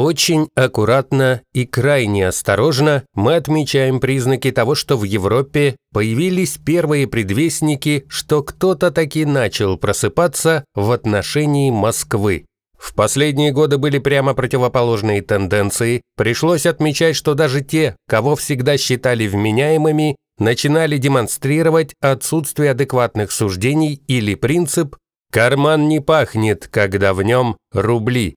Очень аккуратно и крайне осторожно мы отмечаем признаки того, что в Европе появились первые предвестники, что кто-то таки начал просыпаться в отношении Москвы. В последние годы были прямо противоположные тенденции. Пришлось отмечать, что даже те, кого всегда считали вменяемыми, начинали демонстрировать отсутствие адекватных суждений или принцип «карман не пахнет, когда в нем рубли».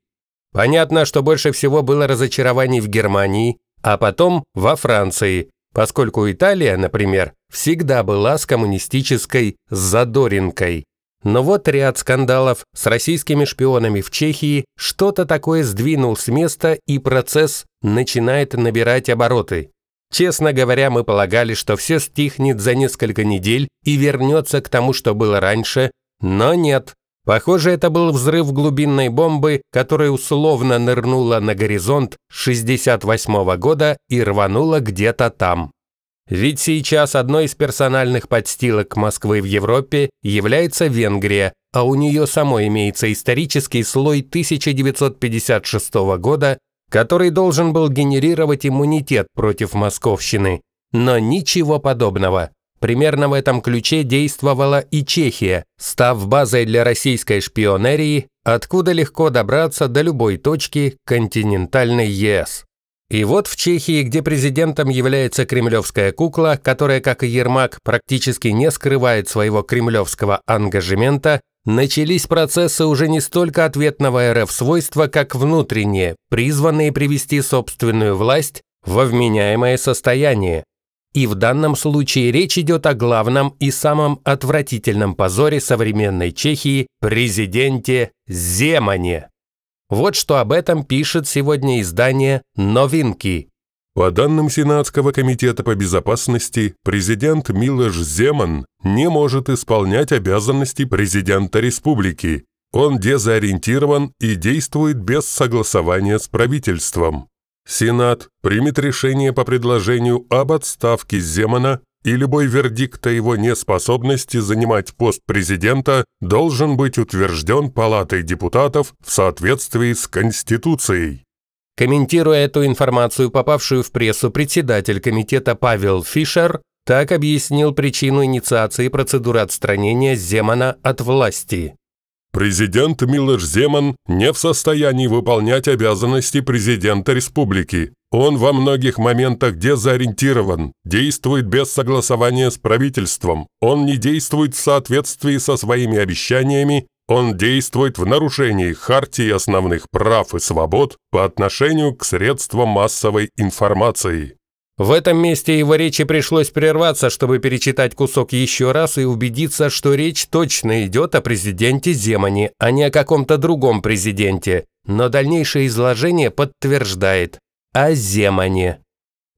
Понятно, что больше всего было разочарований в Германии, а потом во Франции, поскольку Италия, например, всегда была с коммунистической задоринкой. Но вот ряд скандалов с российскими шпионами в Чехии что-то такое сдвинул с места, и процесс начинает набирать обороты. Честно говоря, мы полагали, что все стихнет за несколько недель и вернется к тому, что было раньше, но нет. Похоже, это был взрыв глубинной бомбы, которая условно нырнула на горизонт 68 -го года и рванула где-то там. Ведь сейчас одной из персональных подстилок Москвы в Европе является Венгрия, а у нее самой имеется исторический слой 1956 года, который должен был генерировать иммунитет против московщины. Но ничего подобного. Примерно в этом ключе действовала и Чехия, став базой для российской шпионерии, откуда легко добраться до любой точки континентальной ЕС. И вот в Чехии, где президентом является кремлевская кукла, которая, как и Ермак, практически не скрывает своего кремлевского ангажемента, начались процессы уже не столько ответного РФ свойства, как внутренние, призванные привести собственную власть во вменяемое состояние. И в данном случае речь идет о главном и самом отвратительном позоре современной Чехии – президенте Земане. Вот что об этом пишет сегодня издание «Новинки». По данным Сенатского комитета по безопасности, президент Милош Земан не может исполнять обязанности президента республики. Он дезориентирован и действует без согласования с правительством. Сенат примет решение по предложению об отставке Земана, и любой вердикт о его неспособности занимать пост президента должен быть утвержден Палатой депутатов в соответствии с Конституцией. Комментируя эту информацию, попавшую в прессу, председатель комитета Павел Фишер так объяснил причину инициации процедуры отстранения Земана от власти. Президент Милош Земан не в состоянии выполнять обязанности президента республики. Он во многих моментах дезориентирован, действует без согласования с правительством, он не действует в соответствии со своими обещаниями, он действует в нарушении Хартии основных прав и свобод по отношению к средствам массовой информации. В этом месте его речи пришлось прерваться, чтобы перечитать кусок еще раз и убедиться, что речь точно идет о президенте Земани, а не о каком-то другом президенте. Но дальнейшее изложение подтверждает – о Земане.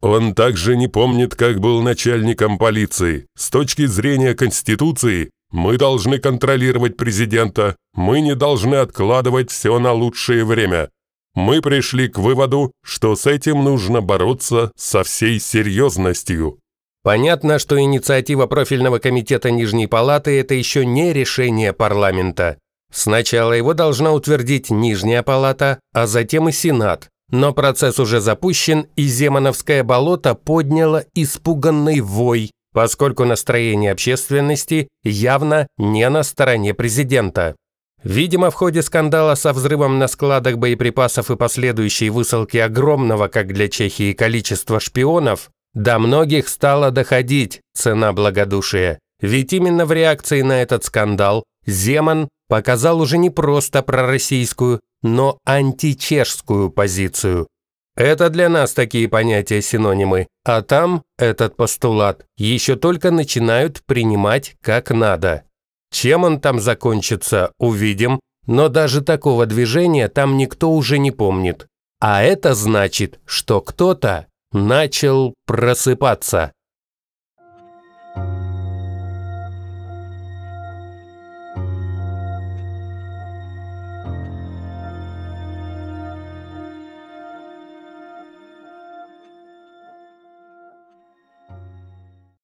Он также не помнит, как был начальником полиции. С точки зрения Конституции, мы должны контролировать президента, мы не должны откладывать все на лучшее время мы пришли к выводу, что с этим нужно бороться со всей серьезностью. Понятно, что инициатива профильного комитета Нижней Палаты – это еще не решение парламента. Сначала его должна утвердить Нижняя Палата, а затем и Сенат. Но процесс уже запущен, и Земановское болото подняло испуганный вой, поскольку настроение общественности явно не на стороне президента. Видимо, в ходе скандала со взрывом на складах боеприпасов и последующей высылки огромного, как для Чехии, количества шпионов, до многих стало доходить цена благодушия. Ведь именно в реакции на этот скандал Земан показал уже не просто пророссийскую, но античешскую позицию. Это для нас такие понятия синонимы, а там этот постулат еще только начинают принимать как надо. Чем он там закончится, увидим, но даже такого движения там никто уже не помнит. А это значит, что кто-то начал просыпаться.